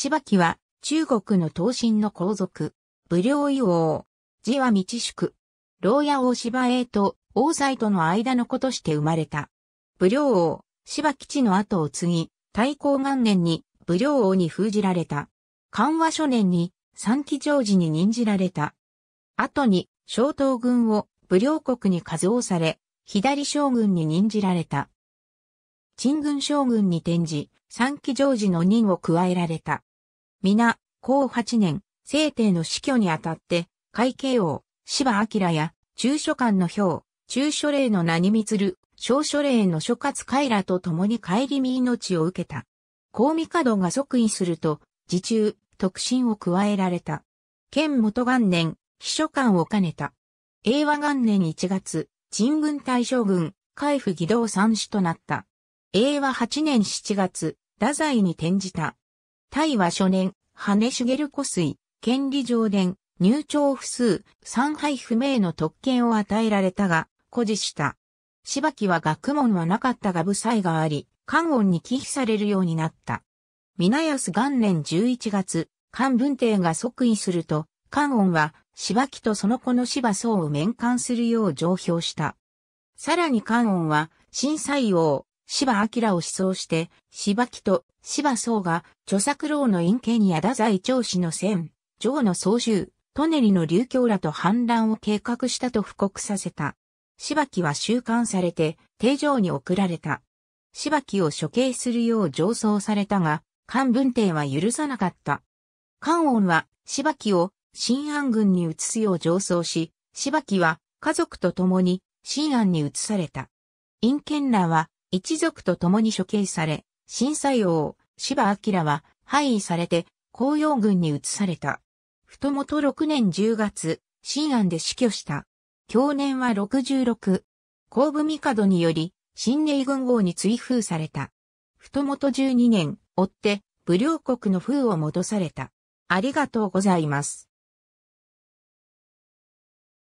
芝木は、中国の東進の皇族、武良医王、字は道宿、牢屋王芝英と王妻との間の子として生まれた。武良王、芝吉の後を継ぎ、大閤元年に武良王に封じられた。緩和初年に三期常寺に任じられた。後に、小東軍を武良国に数をされ、左将軍に任じられた。陳軍将軍に転じ、三期上寺の任を加えられた。皆、後8年、聖帝の死去にあたって、会計王、芝明や、中書官の表、中書令の名に満る、小書令の諸葛海らと共に帰り身命を受けた。公帝が即位すると、自中、特進を加えられた。県元元年、秘書官を兼ねた。英和元年1月、陳軍大将軍、海部義堂三種となった。英和8年7月、太宰に転じた。タイは初年、羽茂湖水、権利上伝、入庁不数、参拝不明の特権を与えられたが、誇示した。柴木は学問はなかったが部才があり、官音に寄避されるようになった。皆安元年11月、関文帝が即位すると、関音は、柴木とその子の柴僧を面観するよう上表した。さらに関音は、新採王、柴明を思想して、柴木と柴宗が、著作郎の陰形に矢田在長氏の戦、城の総集、トネリの流教らと反乱を計画したと布告させた。柴木は収監されて、定城に送られた。柴木を処刑するよう上奏されたが、漢文帝は許さなかった。漢音は柴木を新安軍に移すよう上奏し、柴木は家族と共に新安に移された。陰剣らは一族と共に処刑され、震災王、芝明は廃位されて、公用軍に移された。太元6年10月、新安で死去した。去年は66。後部帝により、新寧軍号に追封された。太元12年、追って、武良国の封を戻された。ありがとうございます。